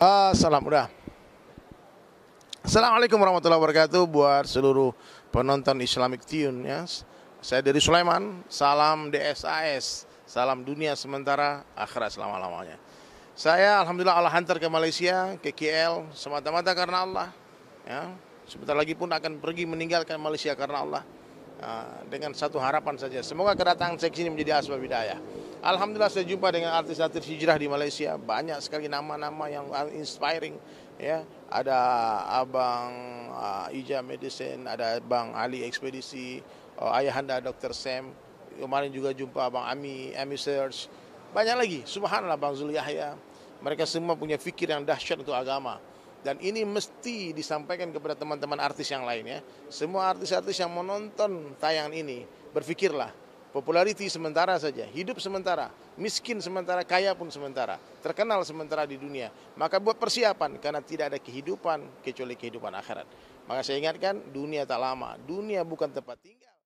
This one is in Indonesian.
Uh, salam udah. Assalamualaikum warahmatullahi wabarakatuh buat seluruh penonton Islamic Tune ya. Saya dari Sulaiman, salam DSAS, salam dunia sementara, akhirat selama-lamanya. Saya alhamdulillah Allah hantar ke Malaysia, ke KL semata-mata karena Allah. Ya. Sebentar lagi pun akan pergi meninggalkan Malaysia karena Allah. Ya, dengan satu harapan saja, semoga kedatangan saya sini menjadi asbab hidayah. Alhamdulillah saya jumpa dengan artis-artis hijrah di Malaysia. Banyak sekali nama-nama yang inspiring. Ya, ada Abang uh, Ija Medicine, ada Abang Ali Ekspedisi, uh, Ayahanda Dr. Sam. Kemarin juga jumpa Abang Ami, Ami Search. Banyak lagi. Subhanallah Bang Zul Yahya. Mereka semua punya fikir yang dahsyat untuk agama dan ini mesti disampaikan kepada teman-teman artis yang lain ya Semua artis-artis yang menonton tayangan ini, berfikirlah. Populariti sementara saja, hidup sementara, miskin sementara, kaya pun sementara, terkenal sementara di dunia. Maka buat persiapan karena tidak ada kehidupan kecuali kehidupan akhirat. Maka saya ingatkan, dunia tak lama, dunia bukan tempat tinggal.